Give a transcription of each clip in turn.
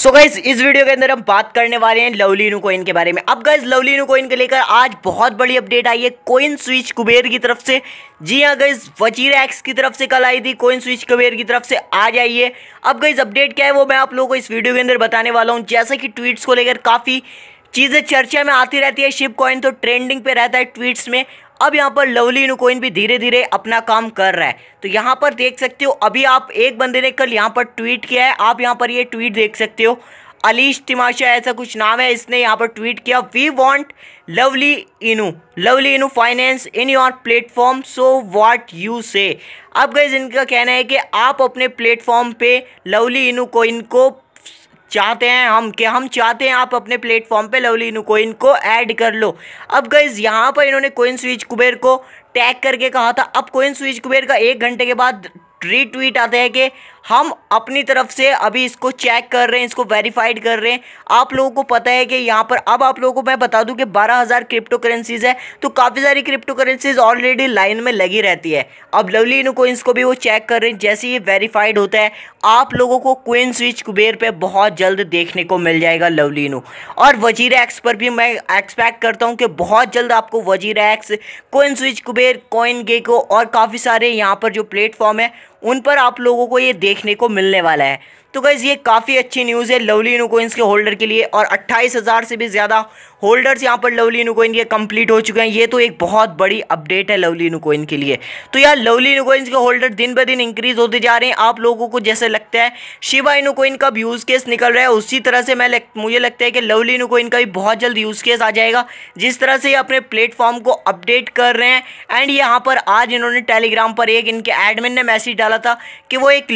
सो so guys इस video के अंदर हम बात करने वाले हैं लवलीनू कोइन के बारे में अब गाइज लवलीनू कोइन के लेकर आज बहुत बड़ी अपडेट आई है कोइन स्विच कुबेर की तरफ से जी हाँ गाइज वजीर एक्स की तरफ से कल आई थी कोइन स्विच कुबेर की तरफ से आज आई है अब गाइज अपडेट क्या है वो मैं आप लोगों को इस वीडियो के अंदर बताने वाला हूँ जैसा कि ट्वीट्स को लेकर काफ़ी चीज़ें चर्चा में आती रहती है शिप कॉइन तो ट्रेंडिंग पे रहता है ट्वीट्स में अब यहाँ पर लवली कोइन भी धीरे धीरे अपना काम कर रहा है तो यहाँ पर देख सकते हो अभी आप एक बंदे ने कल यहाँ पर ट्वीट किया है आप यहाँ पर ये ट्वीट देख सकते हो अलीश तिमाशा ऐसा कुछ नाम है इसने यहाँ पर ट्वीट किया we want Lovely Inu Lovely Inu finance in your platform so what you say अब गए इनका कहना है कि आप अपने प्लेटफॉर्म पे लवली इनू कोइन को चाहते हैं हम कि हम चाहते हैं आप अपने प्लेटफॉर्म पे लवली कोइन को ऐड कर लो अब गईज यहाँ पर इन्होंने कोइन स्विच कुबेर को टैग करके कहा था अब कोइन स्विच कुबेर का एक घंटे के बाद रीट्वीट आते हैं कि हम अपनी तरफ से अभी इसको चेक कर रहे हैं इसको वेरीफाइड कर रहे हैं आप लोगों को पता है कि यहाँ पर अब आप लोगों को मैं बता दूँ कि बारह हज़ार क्रिप्टो करेंसीज़ है तो काफ़ी सारी क्रिप्टो करेंसीज ऑलरेडी लाइन में लगी रहती है अब लवली इन कोइंस को भी वो चेक कर रहे हैं जैसे ये वेरीफाइड होता है आप लोगों को क्विन स्विच कुबेर पर बहुत जल्द देखने को मिल जाएगा लवली इनू और वजीर एक्स पर भी मैं एक्सपेक्ट करता हूँ कि बहुत जल्द आपको WazirX CoinSwitch Kuber CoinGecko और काफ़ी सारे यहाँ पर जो प्लेटफॉर्म है उन पर आप लोगों को ये देखने को मिलने वाला है तो गैज़ ये काफ़ी अच्छी न्यूज़ है लवली नुकोइंस के होल्डर के लिए और 28,000 हज़ार से भी ज़्यादा होल्डर्स यहाँ पर लवली नुकोइन के कंप्लीट हो चुके हैं ये तो एक बहुत बड़ी अपडेट है लवली नुकोइन के लिए तो यार लवली नुकोइंस के होल्डर दिन ब दिन इंक्रीज होते जा रहे हैं आप लोगों को जैसे लगता है शिवा इनुकोइन का भी यूज़ केस निकल रहा है उसी तरह से मैं मुझे लगता है कि लवली नुकोइन का भी बहुत जल्द यूज़ केस आ जाएगा जिस तरह से ये अपने प्लेटफॉर्म को अपडेट कर रहे हैं एंड यहाँ पर आज इन्होंने टेलीग्राम पर एक इनके एडमिन ने मैसेज डाला था कि वो एक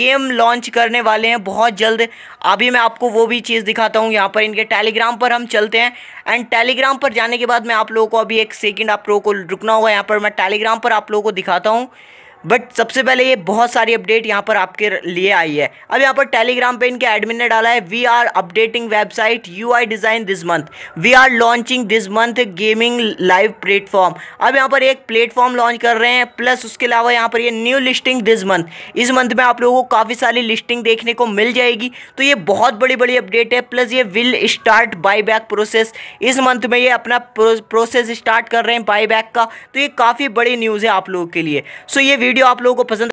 गेम लॉन्च करने वाले हैं बहुत जल्द अभी मैं आपको वो भी चीज़ दिखाता हूँ यहाँ पर इनके टेलीग्राम पर हम चलते हैं एंड टेलीग्राम पर जाने के बाद मैं आप लोगों को अभी एक सेकेंड आप लोगों को रुकना होगा यहाँ पर मैं टेलीग्राम पर आप लोगों को दिखाता हूँ बट सबसे पहले ये बहुत सारी अपडेट यहाँ पर आपके लिए आई है अब यहाँ पर टेलीग्राम पे इनके एडमिन ने डाला है we are updating website U I design this month we are launching this month gaming live platform अब यहाँ पर एक प्लेटफॉर्म लॉन्च कर रहे हैं प्लस उसके अलावा यहाँ पर ये न्यू लिस्टिंग दिस मंथ इस मंथ में आप लोगों को काफ़ी सारी लिस्टिंग देखने को मिल जाएगी तो ये बहुत बड़ी बड़ी अपडेट है प्लस ये will start buy back process इस मंथ में ये अपना प्रोसेस स्टार्ट कर रहे हैं बाई बैक का तो ये काफ़ी बड़ी न्यूज़ है आप लोगों के लिए सो ये वीडियो वीडियो आप लोगों को पसंद